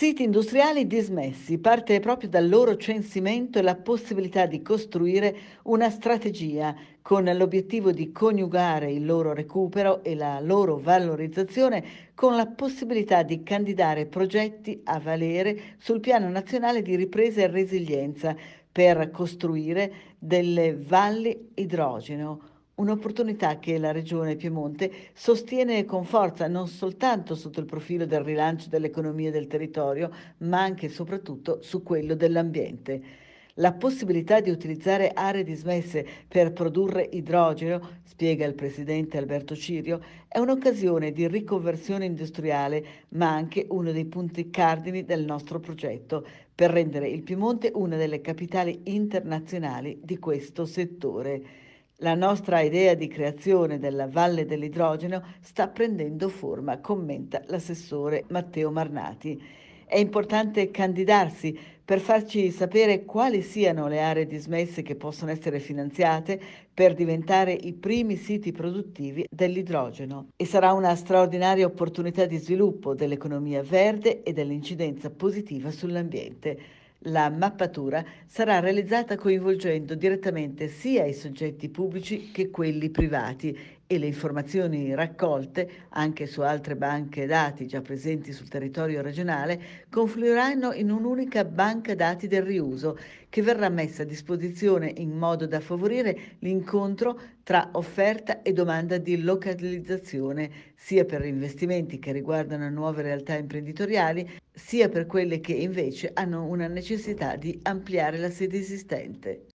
Siti industriali dismessi parte proprio dal loro censimento e la possibilità di costruire una strategia con l'obiettivo di coniugare il loro recupero e la loro valorizzazione con la possibilità di candidare progetti a valere sul Piano Nazionale di Ripresa e Resilienza per costruire delle valli idrogeno Un'opportunità che la Regione Piemonte sostiene con forza non soltanto sotto il profilo del rilancio dell'economia del territorio, ma anche e soprattutto su quello dell'ambiente. La possibilità di utilizzare aree dismesse per produrre idrogeno, spiega il presidente Alberto Cirio, è un'occasione di riconversione industriale, ma anche uno dei punti cardini del nostro progetto per rendere il Piemonte una delle capitali internazionali di questo settore. La nostra idea di creazione della Valle dell'Idrogeno sta prendendo forma, commenta l'assessore Matteo Marnati. È importante candidarsi per farci sapere quali siano le aree dismesse che possono essere finanziate per diventare i primi siti produttivi dell'idrogeno e sarà una straordinaria opportunità di sviluppo dell'economia verde e dell'incidenza positiva sull'ambiente. La mappatura sarà realizzata coinvolgendo direttamente sia i soggetti pubblici che quelli privati e le informazioni raccolte anche su altre banche dati già presenti sul territorio regionale confluiranno in un'unica banca dati del riuso che verrà messa a disposizione in modo da favorire l'incontro tra offerta e domanda di localizzazione sia per investimenti che riguardano nuove realtà imprenditoriali sia per quelle che invece hanno una necessità di ampliare la sede esistente.